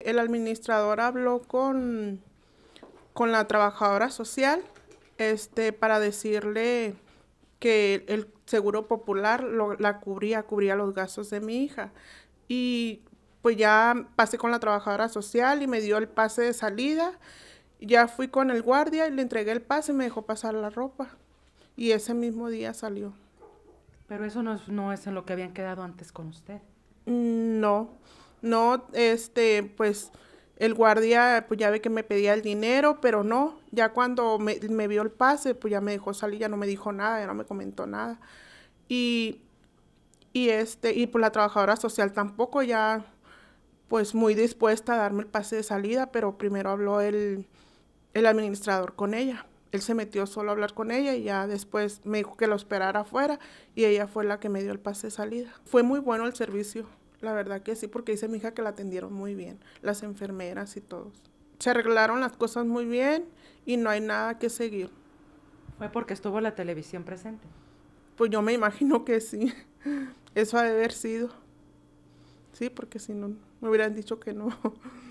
El administrador habló con, con la trabajadora social este, para decirle que el seguro popular la cubría, cubría los gastos de mi hija. Y pues ya pasé con la trabajadora social y me dio el pase de salida. Ya fui con el guardia y le entregué el pase y me dejó pasar la ropa. Y ese mismo día salió. Pero eso no es, no es en lo que habían quedado antes con usted. Mm, no. No, este, pues el guardia, pues ya ve que me pedía el dinero, pero no, ya cuando me, vio el pase, pues ya me dejó salir, ya no me dijo nada, ya no me comentó nada. Y, este, y por pues, la trabajadora social tampoco ya, pues muy dispuesta a darme el pase de salida, pero primero habló el, el administrador con ella él se metió solo a hablar con ella y ya después me dijo que lo esperara afuera y ella fue la que me dio el pase de salida. Fue muy bueno el servicio. La verdad que sí, porque dice mi hija que la atendieron muy bien, las enfermeras y todos. Se arreglaron las cosas muy bien y no hay nada que seguir. ¿Fue porque estuvo la televisión presente? Pues yo me imagino que sí. Eso ha de haber sido. Sí, porque si no, me hubieran dicho que no.